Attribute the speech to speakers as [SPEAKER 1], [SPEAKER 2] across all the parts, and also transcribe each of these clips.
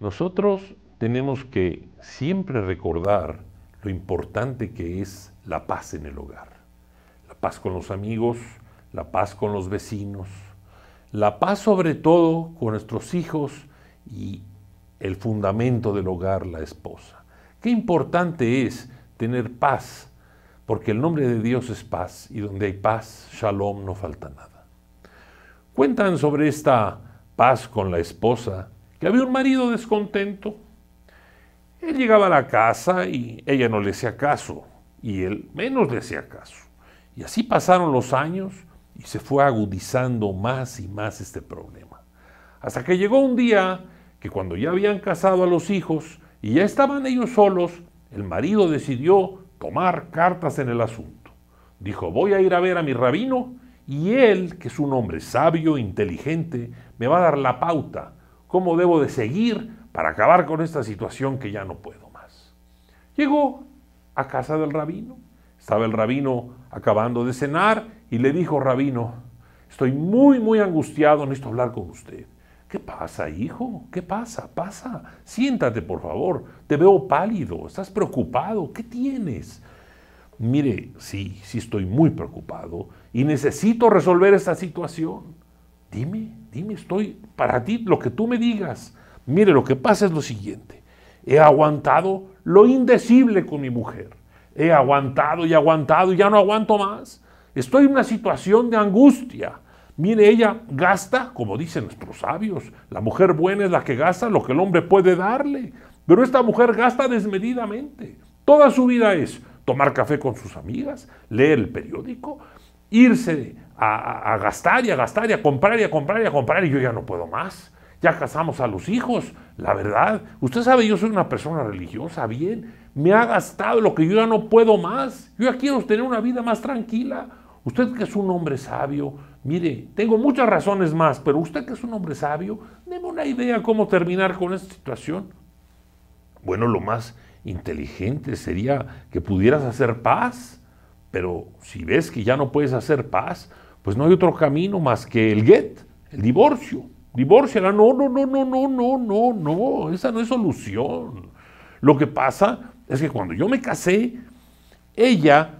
[SPEAKER 1] Nosotros tenemos que siempre recordar lo importante que es la paz en el hogar. La paz con los amigos, la paz con los vecinos, la paz sobre todo con nuestros hijos y el fundamento del hogar, la esposa. Qué importante es tener paz, porque el nombre de Dios es paz y donde hay paz, shalom no falta nada. Cuentan sobre esta paz con la esposa que había un marido descontento. Él llegaba a la casa y ella no le hacía caso, y él menos le hacía caso. Y así pasaron los años y se fue agudizando más y más este problema. Hasta que llegó un día que cuando ya habían casado a los hijos y ya estaban ellos solos, el marido decidió tomar cartas en el asunto. Dijo, voy a ir a ver a mi rabino y él, que es un hombre sabio, inteligente, me va a dar la pauta cómo debo de seguir para acabar con esta situación que ya no puedo más. Llegó a casa del rabino, estaba el rabino acabando de cenar y le dijo, rabino, estoy muy, muy angustiado, esto hablar con usted. ¿Qué pasa, hijo? ¿Qué pasa? Pasa. Siéntate, por favor. Te veo pálido, estás preocupado. ¿Qué tienes? Mire, sí, sí estoy muy preocupado y necesito resolver esta situación. Dime, dime, estoy para ti lo que tú me digas. Mire, lo que pasa es lo siguiente. He aguantado lo indecible con mi mujer. He aguantado y aguantado y ya no aguanto más. Estoy en una situación de angustia. Mire, ella gasta, como dicen nuestros sabios, la mujer buena es la que gasta lo que el hombre puede darle. Pero esta mujer gasta desmedidamente. Toda su vida es tomar café con sus amigas, leer el periódico, irse a, gastar y a gastar y a comprar y a comprar y a comprar y yo ya no puedo más. Ya casamos a los hijos, la verdad. Usted sabe, yo soy una persona religiosa, bien. Me ha gastado lo que yo ya no puedo más. Yo ya quiero tener una vida más tranquila. Usted que es un hombre sabio, mire, tengo muchas razones más, pero usted que es un hombre sabio, déme una idea cómo terminar con esta situación. Bueno, lo más inteligente sería que pudieras hacer paz pero si ves que ya no puedes hacer paz, pues no hay otro camino más que el get, el divorcio. Divorcio, no, no, no, no, no, no, no, no, esa no es solución. Lo que pasa es que cuando yo me casé, ella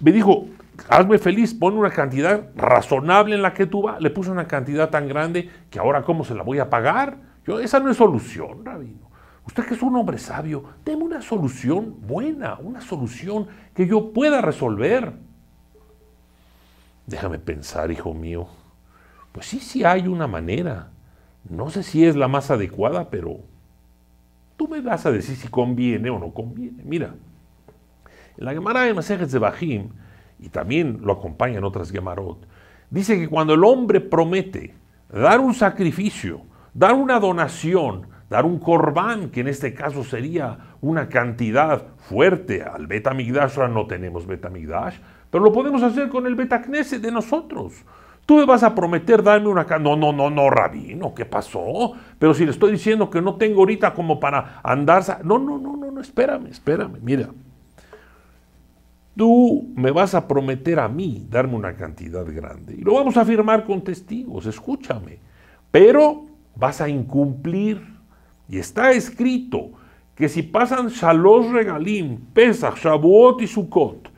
[SPEAKER 1] me dijo, hazme feliz, pon una cantidad razonable en la que tú vas. Le puse una cantidad tan grande que ahora cómo se la voy a pagar. Yo, esa no es solución, Rabino. Usted que es un hombre sabio, deme una solución buena, una solución que yo pueda resolver. Déjame pensar, hijo mío. Pues sí, sí hay una manera. No sé si es la más adecuada, pero tú me vas a decir si conviene o no conviene. Mira, en la Gemara de Masejes de Bajim, y también lo acompañan otras Gemarot, dice que cuando el hombre promete dar un sacrificio, dar una donación, dar un corbán, que en este caso sería una cantidad fuerte. Al Betamigdash ahora no tenemos Betamigdash, pero lo podemos hacer con el knese de nosotros. Tú me vas a prometer darme una... No, no, no, no, rabino, ¿qué pasó? Pero si le estoy diciendo que no tengo ahorita como para andar... No, no, no, no, no, espérame, espérame, mira. Tú me vas a prometer a mí darme una cantidad grande. Y lo vamos a firmar con testigos, escúchame. Pero vas a incumplir y está escrito que si pasan Shalosh Regalim, Pesach, Shavuot y Sukkot,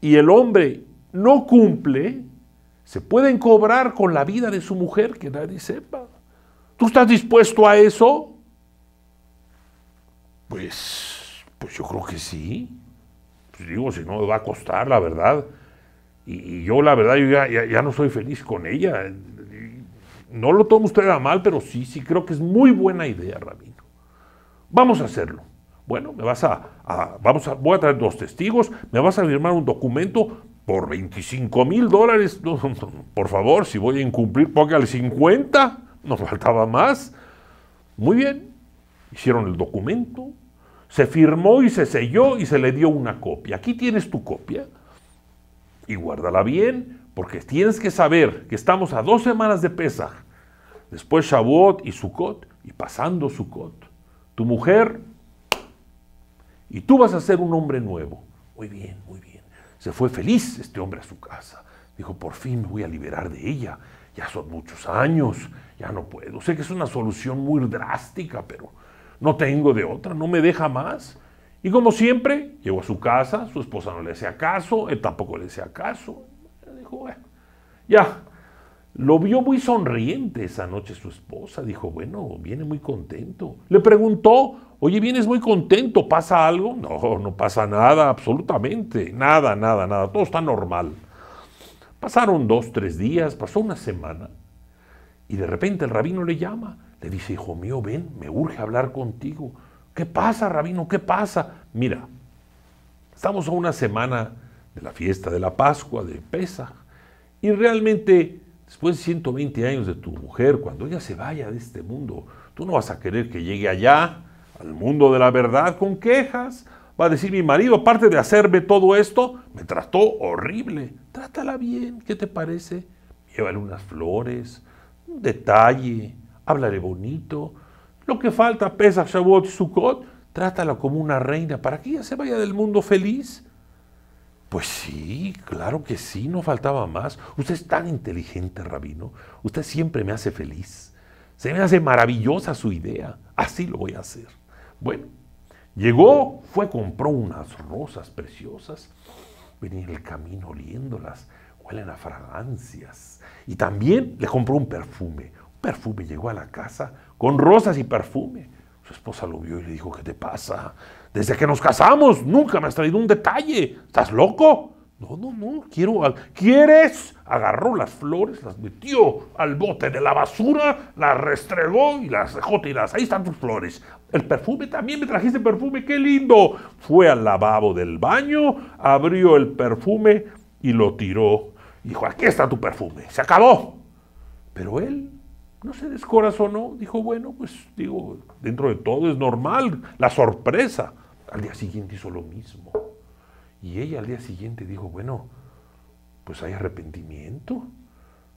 [SPEAKER 1] y el hombre no cumple, se pueden cobrar con la vida de su mujer, que nadie sepa. ¿Tú estás dispuesto a eso? Pues, pues yo creo que sí. Pues digo, si no va a costar, la verdad. Y, yo, la verdad, ya no soy feliz con ella. No lo tome usted a mal, pero sí, sí creo que es muy buena idea, Rabino. Vamos a hacerlo. Bueno, me vas a, vamos a, voy a traer dos testigos, me vas a firmar un documento por 25 mil dólares. por favor, si voy a incumplir, póngale 50, nos faltaba más. Muy bien, hicieron el documento, se firmó y se selló y se le dio una copia. Aquí tienes tu copia y guárdala bien, porque tienes que saber que estamos a dos semanas de pesa. Después Shavuot y Sukkot, y pasando Sukkot. Tu mujer, y tú vas a ser un hombre nuevo. Muy bien, muy bien. Se fue feliz este hombre a su casa. Dijo, por fin me voy a liberar de ella. Ya son muchos años, ya no puedo. Sé que es una solución muy drástica, pero no tengo de otra, no me deja más. Y como siempre, llegó a su casa, su esposa no le hacía caso, él tampoco le hacía caso. Dijo, bueno, ya, lo vio muy sonriente esa noche su esposa. Dijo, bueno, viene muy contento. Le preguntó, oye, vienes muy contento, ¿pasa algo? No, no pasa nada, absolutamente. Nada, nada, nada. Todo está normal. Pasaron dos, tres días, pasó una semana. Y de repente el rabino le llama. Le dice, hijo mío, ven, me urge hablar contigo. ¿Qué pasa, rabino? ¿Qué pasa? Mira, estamos a una semana de la fiesta de la Pascua, de Pesaj. Y realmente Después de 120 años de tu mujer, cuando ella se vaya de este mundo, tú no vas a querer que llegue allá, al mundo de la verdad, con quejas. Va a decir mi marido, aparte de hacerme todo esto, me trató horrible. Trátala bien, ¿qué te parece? Llévale unas flores, un detalle, háblale bonito. Lo que falta, pesa Shavuot, Sukkot, trátala como una reina para que ella se vaya del mundo feliz pues sí, claro que sí, no faltaba más. Usted es tan inteligente, rabino. Usted siempre me hace feliz. Se me hace maravillosa su idea. Así lo voy a hacer. Bueno, llegó, fue, compró unas rosas preciosas. Venía en el camino oliéndolas. Huelen a fragancias. Y también le compró un perfume. Un perfume llegó a la casa con rosas y perfume. Su esposa lo vio y le dijo, ¿qué te pasa? Desde que nos casamos, nunca me has traído un detalle. ¿Estás loco? No, no, no, quiero. ¿Quieres? Agarró las flores, las metió al bote de la basura, las restregó y las dejó tiradas. Ahí están tus flores. El perfume, también me trajiste perfume, qué lindo. Fue al lavabo del baño, abrió el perfume y lo tiró. Dijo, aquí está tu perfume, se acabó. Pero él no se descorazonó, dijo, bueno, pues digo, dentro de todo es normal la sorpresa. Al día siguiente hizo lo mismo. Y ella al día siguiente dijo, bueno, pues hay arrepentimiento.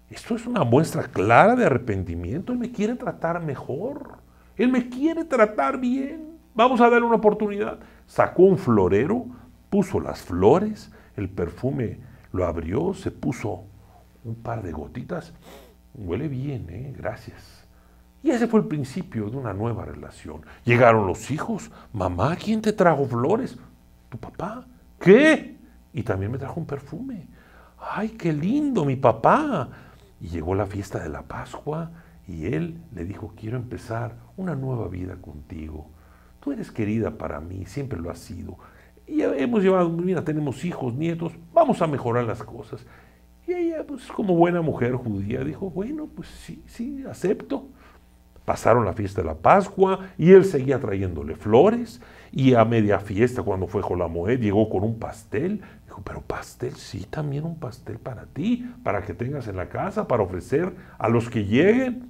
[SPEAKER 1] Esto es una muestra clara de arrepentimiento. Él me quiere tratar mejor. Él me quiere tratar bien. Vamos a darle una oportunidad. Sacó un florero, puso las flores, el perfume lo abrió, se puso un par de gotitas. Huele bien, ¿eh? Gracias. Y ese fue el principio de una nueva relación. Llegaron los hijos. Mamá, ¿quién te trajo flores? Tu papá. ¿Qué? Y también me trajo un perfume. ¡Ay, qué lindo, mi papá! Y llegó la fiesta de la Pascua y él le dijo, quiero empezar una nueva vida contigo. Tú eres querida para mí, siempre lo has sido. Y hemos llevado, mira, tenemos hijos, nietos, vamos a mejorar las cosas. Y ella, pues como buena mujer judía, dijo, bueno, pues sí, sí, acepto. Pasaron la fiesta de la Pascua y él seguía trayéndole flores. Y a media fiesta, cuando fue Jolamoed, llegó con un pastel. Dijo, pero pastel, sí, también un pastel para ti, para que tengas en la casa, para ofrecer a los que lleguen.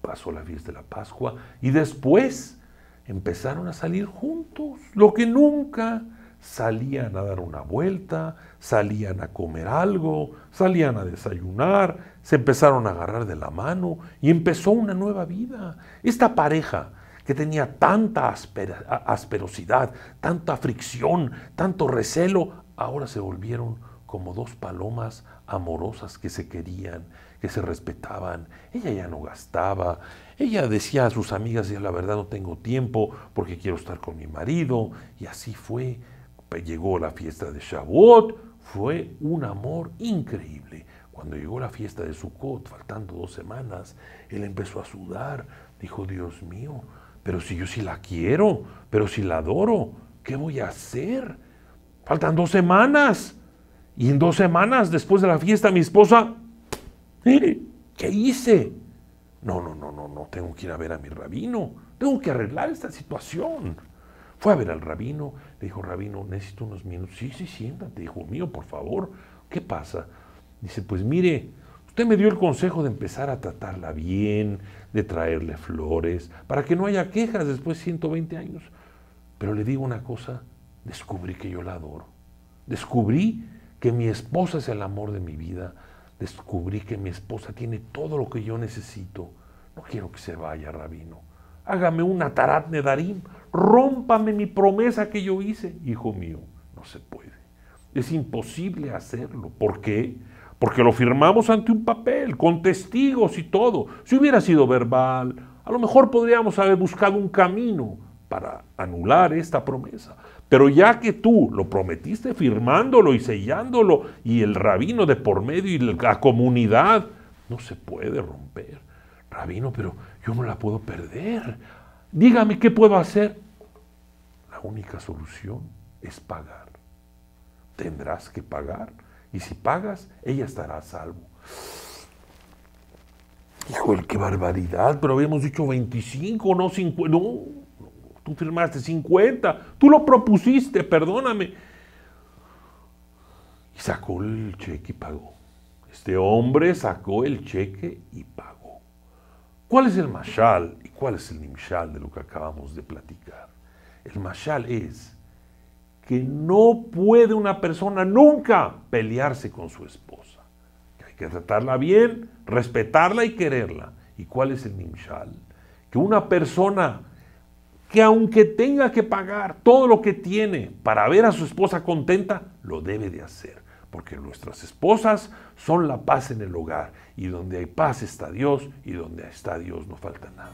[SPEAKER 1] Pasó la fiesta de la Pascua y después empezaron a salir juntos, lo que nunca salían a dar una vuelta, salían a comer algo, salían a desayunar, se empezaron a agarrar de la mano y empezó una nueva vida. Esta pareja que tenía tanta asperosidad, tanta fricción, tanto recelo, ahora se volvieron como dos palomas amorosas que se querían, que se respetaban. Ella ya no gastaba. Ella decía a sus amigas, ya la verdad no tengo tiempo porque quiero estar con mi marido. Y así fue llegó la fiesta de Shavuot, fue un amor increíble. Cuando llegó la fiesta de Sukkot, faltando dos semanas, él empezó a sudar. Dijo, Dios mío, pero si yo sí la quiero, pero si la adoro, ¿qué voy a hacer? Faltan dos semanas. Y en dos semanas, después de la fiesta, mi esposa, ¿qué hice? No, no, no, no, no, tengo que ir a ver a mi rabino. Tengo que arreglar esta situación. Fue a ver al rabino, le dijo, rabino, necesito unos minutos. Sí, sí, siéntate, hijo mío, por favor. ¿Qué pasa? Dice, pues mire, usted me dio el consejo de empezar a tratarla bien, de traerle flores, para que no haya quejas después de 120 años. Pero le digo una cosa, descubrí que yo la adoro. Descubrí que mi esposa es el amor de mi vida. Descubrí que mi esposa tiene todo lo que yo necesito. No quiero que se vaya, rabino. Hágame una taratne darim rómpame mi promesa que yo hice. Hijo mío, no se puede. Es imposible hacerlo. ¿Por qué? Porque lo firmamos ante un papel, con testigos y todo. Si hubiera sido verbal, a lo mejor podríamos haber buscado un camino para anular esta promesa. Pero ya que tú lo prometiste firmándolo y sellándolo y el rabino de por medio y la comunidad, no se puede romper. Rabino, pero yo no la puedo perder. Dígame qué puedo hacer única solución es pagar. Tendrás que pagar. Y si pagas, ella estará a salvo. Híjole, qué barbaridad, pero habíamos dicho 25, no 50. No, tú firmaste 50, tú lo propusiste, perdóname. Y sacó el cheque y pagó. Este hombre sacó el cheque y pagó. ¿Cuál es el mashal y cuál es el nimshal de lo que acabamos de platicar? el mashal es que no puede una persona nunca pelearse con su esposa. hay que tratarla bien, respetarla y quererla. ¿Y cuál es el nimshal? Que una persona que aunque tenga que pagar todo lo que tiene para ver a su esposa contenta, lo debe de hacer. Porque nuestras esposas son la paz en el hogar. Y donde hay paz está Dios y donde está Dios no falta nada.